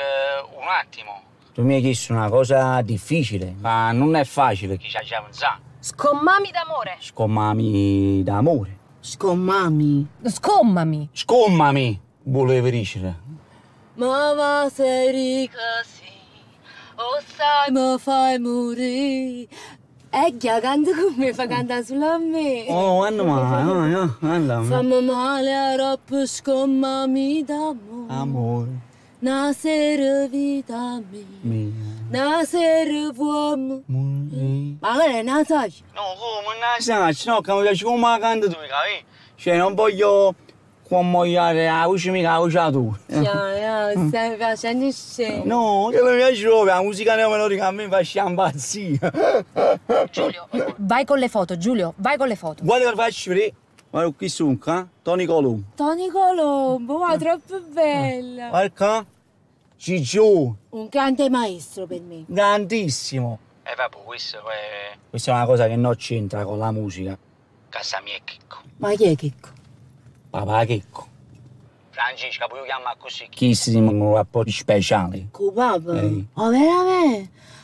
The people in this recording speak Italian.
Eh, un attimo. Tu mi hai chiesto una cosa difficile, ma non è facile. Chi ci ha già pensato? Scommami d'amore. Scommami d'amore. Scommami. Scommami. Scommami, volevo dire. Mamma sei sì, o sai mi fai morire. Ecchia, canta come fa cantare solo a me. Oh, anno male, no, no, andiamo. Eh, eh, eh, Fammi male a roba scommami d'amore. Amore. Nasser vita mea Nasser vom Magari nasci No come nasci No che mi piace come la canto tu capi Cioè non voglio commogliare la voce mica la voce tu Cioè stai facendo scemo No che mi piace la musica neomelodica a me mi fa impazzire Giulio Vai con le foto Giulio vai con le foto Guarda che faccio vedere Guarda qui su, qua Tony Colombo Tony Colombo ma eh. troppo bella Guarda qua Gigiù! Un grande maestro per me. Grandissimo! E eh, vabbè, questo è... Questa è una cosa che non c'entra con la musica. Casa mia è Chicco. Ma chi è Chicco? Papà Chicco. Francesca, puoi chiamare così. Chissimo un rapporto speciale. Con papà? Eh. Oh, veramente?